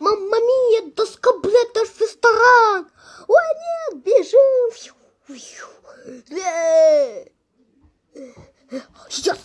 Мамма мия, доскоблет наш ресторан! О, нет, бежим! Я